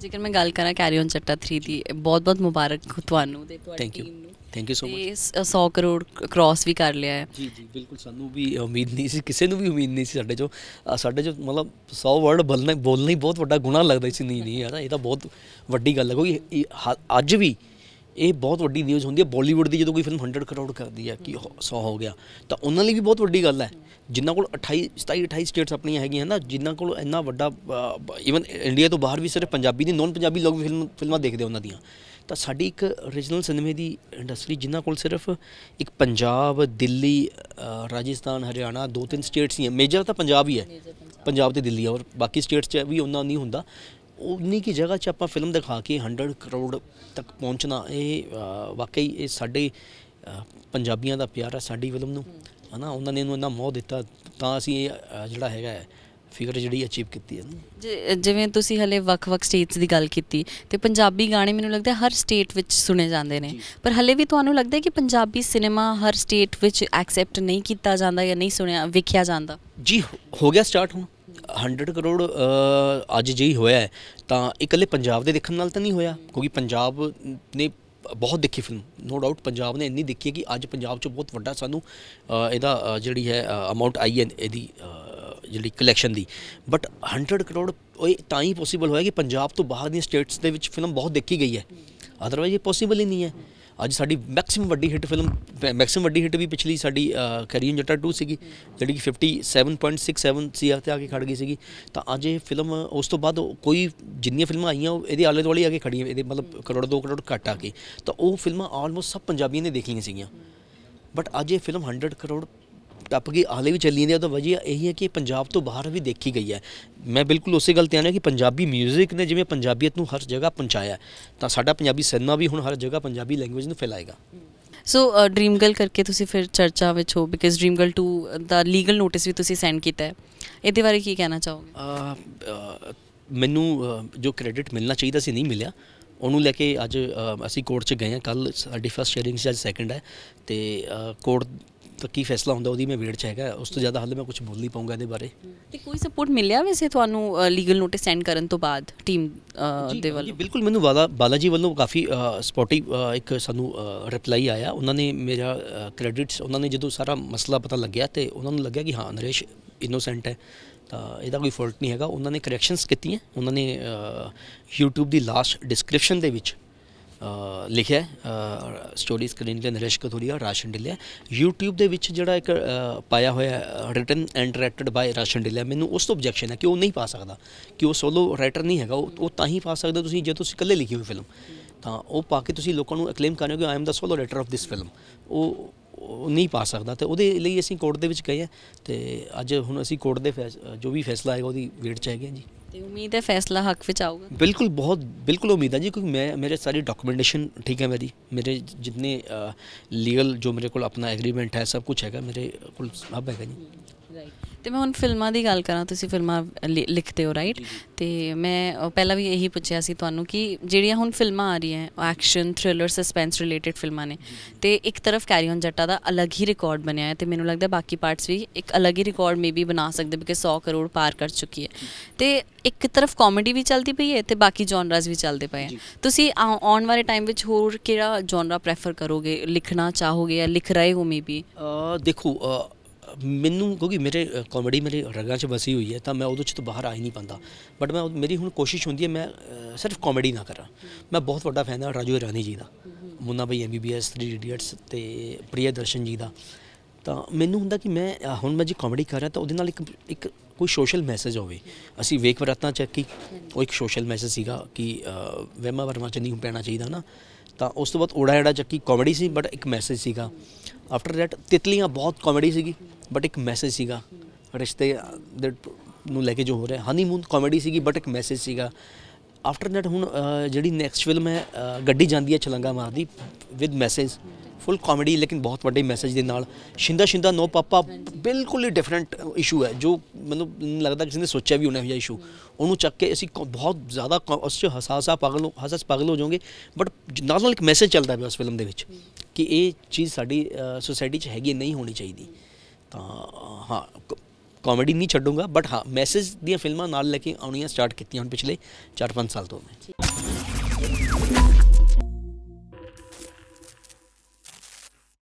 ਜੇਕਰ ਮੈਂ ਗੱਲ ਕਰਾਂ ਕੈਰੀ ਔਨ ਚੱਟਾ 3 ਦੀ ਬਹੁਤ ਬਹੁਤ ਮੁਬਾਰਕ ਤੁਹਾਨੂੰ ਤੇ ਤੁਹਾਡੀ ਟੀਮ ਨੂੰ thank you so much 100 crore cross ਵੀ ਕਰ ਲਿਆ ਹੈ ਜੀ ਜੀ ਬਿਲਕੁਲ ਸਾਨੂੰ ਵੀ ਉਮੀਦ ਨਹੀਂ ਸੀ ਕਿਸੇ ਨੂੰ ਵੀ ਉਮੀਦ ਨਹੀਂ ਸੀ ਸਾਡੇ ਚੋਂ ਸਾਡੇ ਜੋ ਮਤਲਬ 100 ਵਰਡ ਬੋਲਣਾ ਬੋਲਣਾ ਹੀ ਬਹੁਤ ਵੱਡਾ ਗੁਨਾਹ ਲੱਗਦਾ ਸੀ ਨਹੀਂ ਨਹੀਂ ਯਾਰ ਇਹ ਤਾਂ ਬਹੁਤ ਵੱਡੀ ਗੱਲ ਹੈ ਕਿ ਅੱਜ ਵੀ ਇਹ ਬਹੁਤ ਵੱਡੀ ਨਿਊਜ਼ ਹੁੰਦੀ ਹੈ ਬਾਲੀਵੁੱਡ ਦੀ ਜਦੋਂ ਕੋਈ ਫਿਲਮ 100 ਕਰੋੜ ਕਰਦੀ ਹੈ ਕਿ 100 ਹੋ ਗਿਆ ਤਾਂ ਉਹਨਾਂ ਲਈ ਵੀ ਬਹੁਤ ਵੱਡੀ ਗੱਲ ਹੈ ਜਿਨ੍ਹਾਂ ਕੋਲ 28 27 28 ਸਟੇਟਸ ਆਪਣੀਆਂ ਹੈਗੀਆਂ ਨਾ ਜਿਨ੍ਹਾਂ ਕੋਲ ਇੰਨਾ ਵੱਡਾ ਇਵਨ ਇੰਡੀਆ ਤੋਂ ਬਾਹਰ ਵੀ ਸਿਰਫ ਪੰਜਾਬੀ ਨਹੀਂ ਨੌਨ ਪੰਜਾਬੀ ਲੋਕ ਫਿਲਮ ਫਿਲਮਾਂ ਦੇਖਦੇ ਉਹਨਾਂ ਦੀਆਂ ਤਾਂ ਸਾਡੀ ਇੱਕ ਰੀਜਨਲ ਸਿਨੇਮੇ ਦੀ ਇੰਡਸਟਰੀ ਜਿਨ੍ਹਾਂ ਕੋਲ ਸਿਰਫ ਇੱਕ ਪੰਜਾਬ ਦਿੱਲੀ ਰਾਜਸਥਾਨ ਹਰਿਆਣਾ ਦੋ ਤਿੰਨ ਸਟੇਟਸ ਹੀ ਹੈ ਮੇਜਰ ਤਾਂ ਪੰਜਾਬ ਹੀ ਹੈ ਪੰਜਾਬ ਤੇ ਦਿੱਲੀ ਹੈ ਔਰ ਬਾਕੀ ਸਟੇਟਸ 'ਚ ਵੀ ਉਹਨਾਂ ਨਹੀਂ ਹੁੰਦਾ ਉਨੀ ਕੀ ਜਗ੍ਹਾ 'ਚ ਆਪਾਂ ਫਿਲਮ ਦਿਖਾ ਕੇ 100 ਕਰੋੜ ਤੱਕ ਪਹੁੰਚਣਾ ਇਹ ਵਾਕਈ ਇਹ ਸਾਡੇ ਪੰਜਾਬੀਆਂ ਦਾ ਪਿਆਰ ਹੈ ਸਾਡੀ ਫਿਲਮ ਨੂੰ ਹਨਾ ਉਹਨਾਂ ਨੇ ਇਹਨੂੰ ਇੰਨਾ ਮੋਹ ਦਿੱਤਾ ਤਾਂ ਅਸੀਂ ਇਹ ਜਿਹੜਾ ਹੈਗਾ ਫਿਗਰ ਜਿਹੜੀ ਅਚੀਵ ਕੀਤੀ ਹੈ ਜਿਵੇਂ ਤੁਸੀਂ ਹਲੇ ਵੱਖ-ਵੱਖ ਸਟੇਟਸ ਦੀ ਗੱਲ ਕੀਤੀ ਤੇ ਪੰਜਾਬੀ ਗਾਣੇ ਮੈਨੂੰ ਲੱਗਦਾ ਹਰ ਸਟੇਟ ਵਿੱਚ ਸੁਨੇ ਜਾਂਦੇ ਨੇ ਪਰ ਹਲੇ ਵੀ ਤੁਹਾਨੂੰ ਲੱਗਦਾ ਕਿ ਪੰਜਾਬੀ ਸਿਨੇਮਾ ਹਰ ਸਟੇਟ ਵਿੱਚ ਐਕਸੈਪਟ ਨਹੀਂ ਕੀਤਾ ਜਾਂਦਾ ਜਾਂ ਨਹੀਂ ਸੁਣਿਆ ਵਿਖਿਆ ਜਾਂਦਾ ਜੀ ਹੋ ਗਿਆ ਸਟਾਰਟ ਹੁਣ 100 ਕਰੋੜ ਅੱਜ ਜੇ ਹੋਇਆ ਤਾਂ ਇਕੱਲੇ ਪੰਜਾਬ ਦੇ ਦੇਖਣ ਨਾਲ ਤਾਂ ਨਹੀਂ ਹੋਇਆ ਕਿਉਂਕਿ ਪੰਜਾਬ ਨੇ ਬਹੁਤ ਦੇਖੀ ਫਿਲਮ ਨੋ ਡਾਊਟ ਪੰਜਾਬ ਨੇ ਇੰਨੀ ਦੇਖੀ ਕਿ ਅੱਜ ਪੰਜਾਬ 'ਚ ਬਹੁਤ ਵੱਡਾ ਸਾਨੂੰ ਇਹਦਾ ਜਿਹੜੀ ਹੈ ਅਮਾਉਂਟ ਆਈ ਹੈ ਇਹਦੀ ਜਿਹੜੀ ਕਲੈਕਸ਼ਨ ਦੀ ਬਟ 100 ਕਰੋੜ ਉਹ ਤਾਂ ਹੀ ਪੋਸੀਬਲ ਹੋਇਆ ਕਿ ਪੰਜਾਬ ਤੋਂ ਬਾਹਰ ਦੀਆਂ ਸਟੇਟਸ ਦੇ ਵਿੱਚ ਫਿਲਮ ਬਹੁਤ ਦੇਖੀ ਗਈ ਹੈ ਅਦਰਵਾਈਜ਼ ਇਹ ਪੋਸੀਬਲ ਹੀ ਨਹੀਂ ਹੈ ਅੱਜ ਸਾਡੀ ਮੈਕਸਿਮ ਵੱਡੀ ਹਿੱਟ ਫਿਲਮ ਮੈਕਸਿਮ ਵੱਡੀ ਹਿੱਟ ਵੀ ਪਿਛਲੀ ਸਾਡੀ ਕੈਰੀਅਨ ਜੱਟਾ 2 ਸੀਗੀ ਜਿਹੜੀ ਕਿ 57.67 ਸੀਆਰ ਤੇ ਆ ਕੇ ਖੜ ਗਈ ਸੀਗੀ ਤਾਂ ਅੱਜ ਇਹ ਫਿਲਮ ਉਸ ਤੋਂ ਬਾਅਦ ਕੋਈ ਜਿੰਨੀਆਂ ਫਿਲਮਾਂ ਆਈਆਂ ਇਹਦੇ ਆਲੇ ਦੁਆਲੇ ਆ ਕੇ ਖੜੀਆਂ ਇਹਦੇ ਮਤਲਬ ਕਰੋੜ 2 ਕਰੋੜ ਘੱਟ ਆ ਕੇ ਤਾਂ ਉਹ ਫਿਲਮਾਂ ਆਲਮੋਸਟ ਸਭ ਪੰਜਾਬੀਆਂ ਨੇ ਦੇਖ ਲਈਆਂ ਸੀਗੀਆਂ ਬਟ ਅੱਜ ਇਹ ਫਿਲਮ 100 ਕਰੋੜ ਟੱਪ ਗਈ ਹਾਲੇ ਵੀ ਚੱਲੀ ਜਾਂਦੀ ਉਹ ਤਾਂ ਵਜ੍ਹਾ ਇਹ ਹੈ ਕਿ ਪੰਜਾਬ ਤੋਂ ਬਾਹਰ ਵੀ ਦੇਖੀ ਗਈ ਹੈ ਮੈਂ ਬਿਲਕੁਲ ਉਸੇ ਗੱਲ ਤੇ ਆਣਾ ਕਿ ਪੰਜਾਬੀ 뮤직 ਨੇ ਜਿਵੇਂ ਪੰਜਾਬੀਅਤ ਨੂੰ ਹਰ ਜਗ੍ਹਾ ਪਹੁੰਚਾਇਆ ਤਾਂ ਸਾਡਾ ਪੰਜਾਬੀ ਸਿਨੇਮਾ ਵੀ ਹੁਣ ਹਰ ਜਗ੍ਹਾ ਪੰਜਾਬੀ ਲੈਂਗੁਏਜ ਨੂੰ ਫੈਲਾਏਗਾ ਸੋ ਡ੍ਰੀਮ ਗਰਲ ਕਰਕੇ ਤੁਸੀਂ ਫਿਰ ਚਰਚਾ ਵਿੱਚ ਹੋ ਬਿਕਾਜ਼ ਡ੍ਰੀਮ ਗਰਲ 2 ਦਾ ਲੀਗਲ ਨੋਟਿਸ ਵੀ ਤੁਸੀਂ ਸੈਂਡ ਕੀਤਾ ਹੈ ਇਹਦੇ ਬਾਰੇ ਕੀ ਕਹਿਣਾ ਚਾਹੋਗੇ ਮੈਨੂੰ ਜੋ ਕ੍ਰੈਡਿਟ ਮਿਲਣਾ ਚਾਹੀਦਾ ਸੀ ਨਹੀਂ ਮਿਲਿਆ ਉਹਨੂੰ ਲੈ ਕੇ ਅੱਜ ਅਸੀਂ ਕੋਰਟ 'ਚ ਗਏ ਹਾਂ ਕੱਲ ਸਾਡੀ ਫਸਟ ਸ਼ੇਅਰਿੰਗ ਸੀ ਅੱਜ ਸੈਕੰਡ ਹੈ ਤੇ ਕੋਰਟ ਤਾਂ ਕੀ ਫੈਸਲਾ ਹੁੰਦਾ ਉਹਦੀ ਮੈਂ ਵੇਟ ਚ ਹੈਗਾ ਉਸ ਤੋਂ ਜ਼ਿਆਦਾ ਹੱਲ ਮੈਂ ਕੁਝ ਬੋਲ ਨਹੀਂ ਪਾਉਂਗਾ ਇਹਦੇ ਬਾਰੇ ਤੇ ਕੋਈ ਸਪੋਰਟ ਮਿਲਿਆ ਵੈਸੇ ਤੁਹਾਨੂੰ ਲੀਗਲ ਨੋਟਿਸ ਸੈਂਡ ਕਰਨ ਤੋਂ ਬਾਅਦ ਟੀਮ ਦੇ ਵੱਲੋਂ ਬਿਲਕੁਲ ਮੈਨੂੰ ਵਾਲਾ ਬਾਲਾਜੀ ਵੱਲੋਂ ਕਾਫੀ ਸਪੋਰਟਿਵ ਇੱਕ ਸਾਨੂੰ ਰਿਪਲਾਈ ਆਇਆ ਉਹਨਾਂ ਨੇ ਮੇਰਾ ਕ੍ਰੈਡਿਟਸ ਉਹਨਾਂ ਨੇ ਜਦੋਂ ਸਾਰਾ ਮਸਲਾ ਪਤਾ ਲੱਗਿਆ ਤੇ ਉਹਨਾਂ ਨੂੰ ਲੱਗਿਆ ਕਿ ਹਾਂ ਨਰੇਸ਼ ਇਨੋਸੈਂਟ ਹੈ ਤਾਂ ਇਹਦਾ ਕੋਈ ਫਾਲਟ ਨਹੀਂ ਹੈਗਾ ਉਹਨਾਂ ਨੇ ਕਰੈਕਸ਼ਨਸ ਕੀਤੀਆਂ ਉਹਨਾਂ ਨੇ YouTube ਦੀ ਲਾਸਟ ਡਿਸਕ੍ਰਿਪਸ਼ਨ ਦੇ ਵਿੱਚ ਲਿਖਿਆ ਸਟੋਰੀ ਸਕਰੀਨ ਤੇ ਨਰੇਸ਼ ਕਥੂਰੀਆ ਰਾਸ਼ਨ ਢਿੱਲਿਆ YouTube ਦੇ ਵਿੱਚ ਜਿਹੜਾ ਇੱਕ ਪਾਇਆ ਹੋਇਆ ਰਿਟਨ ਐਂਡ ਡਾਇਰੈਕਟਡ ਬਾਈ ਰਾਸ਼ਨ ਢਿੱਲਿਆ ਮੈਨੂੰ ਉਸ ਤੋਂ ਆਬਜੈਕਸ਼ਨ ਹੈ ਕਿ ਉਹ ਨਹੀਂ ਪਾ ਸਕਦਾ ਕਿ ਉਹ ਸੋਲੋ ਰਾਈਟਰ ਨਹੀਂ ਹੈਗਾ ਉਹ ਤਾਂ ਹੀ ਪਾ ਸਕਦਾ ਤੁਸੀਂ ਜੇ ਤੁਸੀਂ ਇਕੱਲੇ ਲਿਖੀ ਹੋਈ ਫਿਲਮ ਤਾਂ ਉਹ ਪਾ ਕੇ ਤੁਸੀਂ ਲੋਕਾਂ ਨੂੰ ਅਕਲੇਮ ਕਿ I am the solo writer of this film ਉਹ ਨਹੀਂ ਪਾ ਸਕਦਾ ਤੇ ਉਹਦੇ ਲਈ ਅਸੀਂ ਕੋਰਟ ਦੇ ਵਿੱਚ ਗਏ ਆ ਤੇ ਅੱਜ ਹੁਣ ਅਸੀਂ ਕੋਰਟ ਦੇ ਜੋ ਵੀ ਫੈਸਲਾ ਆਏਗਾ ਉਹਦੀ ਵੇਟ ਚ ਹੈਗੇ ਜੀ ਤੇ ਉਮੀਦ ਹੈ ਫੈਸਲਾ ਹੱਕ ਵਿੱਚ ਆਊਗਾ ਬਿਲਕੁਲ ਬਹੁਤ ਬਿਲਕੁਲ ਉਮੀਦ ਹੈ ਜੀ ਕਿਉਂਕਿ ਮੈਂ ਮੇਰੇ ਸਾਰੇ ਡਾਕੂਮੈਂਟੇਸ਼ਨ ਠੀਕ ਹੈ ਮੇਰੀ ਮੇਰੇ ਜਿੰਨੇ ਲੀਗਲ ਜੋ ਮੇਰੇ ਕੋਲ ਆਪਣਾ ਐਗਰੀਮੈਂਟ ਹੈ ਸਭ ਕੁਝ ਹੈਗਾ ਮੇਰੇ ਕੋਲ ਸਭ ਹੈਗਾ ਜੀ ਤੇ ਮੈਂ ਹੁਣ ਫਿਲਮਾਂ ਦੀ ਗੱਲ ਕਰਾਂ ਤੁਸੀਂ ਫਿਲਮਾਂ ਲਿਖਦੇ ਹੋ ਰਾਈਟ ਤੇ ਮੈਂ ਪਹਿਲਾਂ ਵੀ ਇਹੀ ਪੁੱਛਿਆ ਸੀ ਤੁਹਾਨੂੰ ਕਿ ਜਿਹੜੀਆਂ ਹੁਣ ਫਿਲਮਾਂ ਆ ਰਹੀਆਂ ਐਕਸ਼ਨ ਥ੍ਰਿਲਰ ਸਸਪੈਂਸ ਰਿਲੇਟਡ ਫਿਲਮਾਂ ਨੇ ਤੇ ਇੱਕ ਤਰਫ ਕੈਰੀ ਔਨ ਜੱਟਾ ਦਾ ਅਲੱਗ ਹੀ ਰਿਕਾਰਡ ਬਣਿਆ ਹੈ ਤੇ ਮੈਨੂੰ ਲੱਗਦਾ ਬਾਕੀ ਪਾਰਟਸ ਵੀ ਇੱਕ ਅਲੱਗ ਹੀ ਰਿਕਾਰਡ ਮੇਬੀ ਬਣਾ ਸਕਦੇ ਬਿਕਾਜ਼ 100 ਕਰੋੜ ਪਾਰ ਕਰ ਚੁੱਕੀ ਹੈ ਤੇ ਇੱਕ ਤਰਫ ਕਾਮੇਡੀ ਵੀ ਚੱਲਦੀ ਪਈ ਹੈ ਤੇ ਬਾਕੀ ਜਨਰਸ ਵੀ ਚੱਲਦੇ ਪਏ ਆ ਤੁਸੀਂ ਆਉਣ ਵਾਲੇ ਟਾਈਮ ਵਿੱਚ ਹੋਰ ਕਿਹੜਾ ਜਨਰਾ ਪ੍ਰੈਫਰ ਕਰੋਗੇ ਲਿਖਣਾ ਚਾਹੋਗੇ ਜਾਂ ਲਿਖ ਰਹੇ ਹੋ ਮੇਬੀ ਦੇਖੋ ਮੈਨੂੰ ਕਿਉਂਕਿ ਮੇਰੇ ਕਾਮੇਡੀ ਮੇਰੇ ਰਗਾਂ 'ਚ ਵਸੀ ਹੋਈ ਹੈ ਤਾਂ ਮੈਂ ਉਹਦੇ 'ਚ ਤੋਂ ਬਾਹਰ ਆ ਹੀ ਨਹੀਂ ਪੰਦਾ ਬਟ ਮੈਂ ਮੇਰੀ ਹੁਣ ਕੋਸ਼ਿਸ਼ ਹੁੰਦੀ ਹੈ ਮੈਂ ਸਿਰਫ ਕਾਮੇਡੀ ਨਾ ਕਰਾਂ ਮੈਂ ਬਹੁਤ ਵੱਡਾ ਫੈਨ ਹਾਂ ਰਾਜੂ ਰਾਣੀ ਜੀ ਦਾ ਮੁੰਨਾ ਭਾਈ ਐਮਬੀਬੀਐਸ 3 ਇਡੀਅਟਸ ਤੇ ਪ੍ਰਿਆ ਦਰਸ਼ਨ ਜੀ ਦਾ ਤਾਂ ਮੈਨੂੰ ਹੁੰਦਾ ਕਿ ਮੈਂ ਹੁਣ ਮੈਂ ਜੀ ਕਾਮੇਡੀ ਕਰ ਰਿਹਾ ਤਾਂ ਉਹਦੇ ਨਾਲ ਇੱਕ ਇੱਕ ਕੋਈ ਸੋਸ਼ਲ ਮੈਸੇਜ ਹੋਵੇ ਅਸੀਂ ਵੇਖ ਵਰਤਾਂ ਚੈੱਕ ਕੀ ਉਹ ਇੱਕ ਸੋਸ਼ਲ ਮੈਸੇਜ ਸੀਗਾ ਕਿ ਵਹਿਮਾ ਵਰਮਾ ਚ ਨਹੀਂ ਪੈਣਾ ਚਾਹੀਦਾ ਨਾ ਤਾਂ ਉਸ ਤੋਂ ਬਾਅਦ ਓੜਾ ਜਿਹੜਾ ਚੱਕੀ ਕਾਮੇਡੀ ਸੀ ਬਟ ਇੱਕ ਮੈਸੇਜ ਸੀਗਾ ਆਫਟਰ ਦੈਟ ਤਿਤਲੀਆਂ ਬਹੁਤ ਕਾਮੇਡੀ ਸੀਗੀ ਬਟ ਇੱਕ ਮੈਸੇਜ ਸੀਗਾ ਰਿਸ਼ਤੇ ਦੇ ਨੂੰ ਲੈ ਕੇ ਜੋ ਹੋ ਰਿਹਾ ਹਨੀਮੂਨ ਕਾਮੇਡੀ ਸੀਗੀ ਬਟ ਇੱਕ ਮੈਸੇਜ ਸੀਗਾ ਆਫਟਰ ਦੈਟ ਹੁਣ ਜਿਹੜੀ ਨੈਕਸਟ ਫਿਲਮ ਹੈ ਗੱਡੀ ਜਾਂਦੀ ਹੈ ਛਲੰਗਾ ਮਾਰਦੀ ਵਿਦ ਮੈਸੇਜ ਫੁੱਲ ਕਾਮੇਡੀ ਲੇਕਿਨ ਬਹੁਤ ਵੱਡੇ ਮੈਸੇਜ ਦੇ ਨਾਲ ਸ਼ਿੰਦਾ ਸ਼ਿੰਦਾ ਨੋ ਪਾਪਾ ਬਿਲਕੁਲ ਹੀ ਡਿਫਰੈਂਟ ਇਸ਼ੂ ਹੈ ਜੋ ਮੈਨੂੰ ਲੱਗਦਾ ਕਿਸੇ ਨੇ ਸੋਚਿਆ ਵੀ ਹੋਣਾ ਇਹ ਇਸ਼ੂ ਉਹਨੂੰ ਚੱਕ ਕੇ ਅਸੀਂ ਬਹੁਤ ਜ਼ਿਆਦਾ ਉਸ ਚ ਹਸਾਸਾ ਪਾਗਲ ਹੋ ਹਸਸ ਪਾਗਲ ਹੋ ਜਾਓਗੇ ਬਟ ਨਾਲ ਨਾਲ ਇੱਕ ਮੈਸੇਜ ਚੱਲਦਾ ਹੈ ਉਸ ਫਿਲਮ ਦੇ ਵਿੱਚ ਕਿ ਇਹ ਚੀਜ਼ ਸਾਡੀ ਸੋਸਾਇਟੀ 'ਚ ਹੈਗੀ ਨਹੀਂ ਹੋਣੀ ਚਾਹੀਦੀ ਤਾਂ ਹਾਂ ਕਾਮੇਡੀ ਨਹੀਂ ਛੱਡੂੰਗਾ ਬਟ ਹਾਂ ਮੈਸੇਜ ਦੀਆਂ ਫਿਲਮਾਂ ਨਾਲ ਲੈ ਕੇ ਆਉਣੀਆਂ ਸਟਾਰਟ ਕੀਤੀਆਂ ਹੁਣ ਪਿਛਲੇ 4-5 ਸਾਲ ਤੋਂ ਮੈਂ